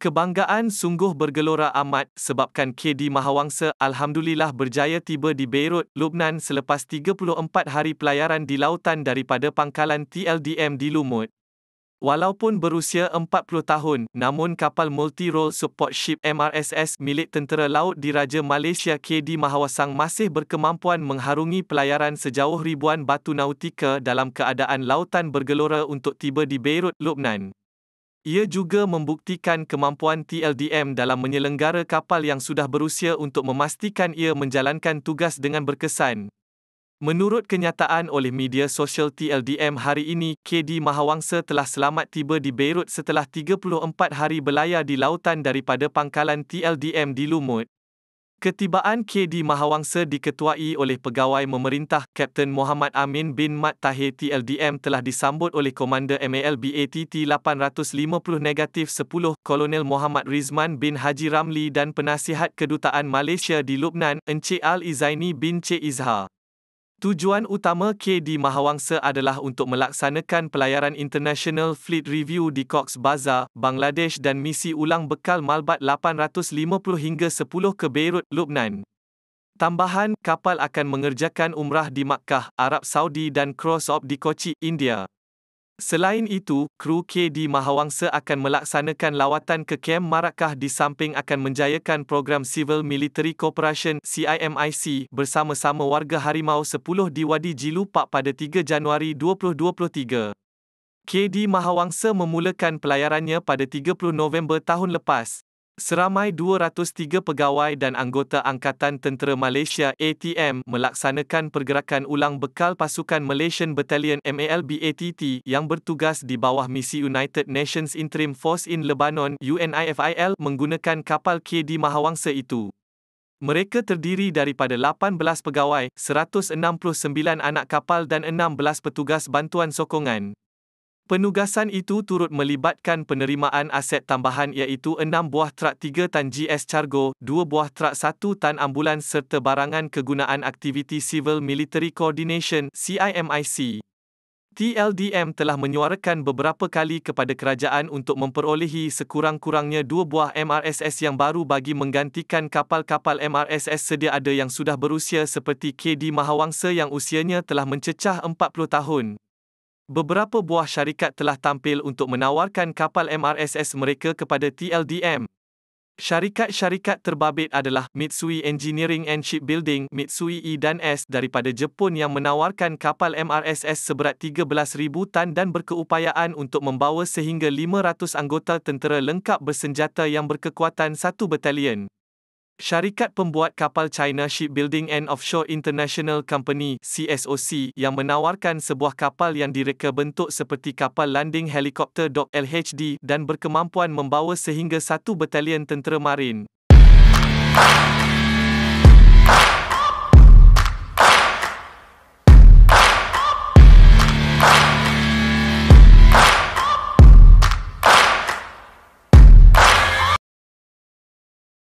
Kebanggaan sungguh bergelora amat sebabkan KD Mahawangsa Alhamdulillah berjaya tiba di Beirut, Lubnan selepas 34 hari pelayaran di lautan daripada pangkalan TLDM di Lumut. Walaupun berusia 40 tahun, namun kapal multi-role support ship MRSS milik Tentera Laut Diraja Malaysia KD Mahawasang masih berkemampuan mengharungi pelayaran sejauh ribuan batu nautika dalam keadaan lautan bergelora untuk tiba di Beirut, Lubnan. Ia juga membuktikan kemampuan TLDM dalam menyelenggara kapal yang sudah berusia untuk memastikan ia menjalankan tugas dengan berkesan. Menurut kenyataan oleh media sosial TLDM hari ini, KD Mahawangsa telah selamat tiba di Beirut setelah 34 hari berlayar di lautan daripada pangkalan TLDM di Lumut. Ketibaan KD Mahawangsa diketuai oleh Pegawai Memerintah Kapten Muhammad Amin bin Mat Tahir TLDM telah disambut oleh Komander MALBATT 850 negatif 10 Kolonel Muhammad Rizman bin Haji Ramli dan Penasihat Kedutaan Malaysia di Lubnan Encik Al Izaini bin Cik Izhar. Tujuan utama KD Mahawangsa adalah untuk melaksanakan pelayaran International Fleet Review di Cox Bazar, Bangladesh dan misi ulang bekal Malbat 850 hingga 10 ke Beirut, Lubnan. Tambahan, kapal akan mengerjakan umrah di Makkah, Arab Saudi dan cross-op di Kochi, India. Selain itu, kru KD Mahawangsa akan melaksanakan lawatan ke Kem Marakah di samping akan menjayakan program Civil Military Cooperation CIMIC bersama-sama warga Harimau 10 di Wadi Jilupak pada 3 Januari 2023. KD Mahawangsa memulakan pelayarannya pada 30 November tahun lepas. Seramai 203 pegawai dan anggota Angkatan Tentera Malaysia ATM melaksanakan pergerakan ulang bekal pasukan Malaysian Battalion MALBATT yang bertugas di bawah misi United Nations Interim Force in Lebanon UNIFIL menggunakan kapal KD Mahawangsa itu. Mereka terdiri daripada 18 pegawai, 169 anak kapal dan 16 petugas bantuan sokongan. Penugasan itu turut melibatkan penerimaan aset tambahan iaitu 6 buah trak 3 tan GS Cargo, 2 buah trak 1 tan ambulans serta barangan kegunaan aktiviti Civil Military Coordination CIMIC. TLDM telah menyuarakan beberapa kali kepada kerajaan untuk memperolehi sekurang-kurangnya dua buah MRSS yang baru bagi menggantikan kapal-kapal MRSS sedia ada yang sudah berusia seperti KD Mahawangsa yang usianya telah mencecah 40 tahun beberapa buah syarikat telah tampil untuk menawarkan kapal MRSS mereka kepada TLDM. Syarikat-syarikat terbabit adalah Mitsui Engineering and Shipbuilding, Mitsui E dan S daripada Jepun yang menawarkan kapal MRSS seberat 13,000 tan dan berkeupayaan untuk membawa sehingga 500 anggota tentera lengkap bersenjata yang berkekuatan satu batalion. Syarikat pembuat kapal China Shipbuilding and Offshore International Company CSOC yang menawarkan sebuah kapal yang direka bentuk seperti kapal landing helikopter Dock LHD dan berkemampuan membawa sehingga satu batalion tentera marin.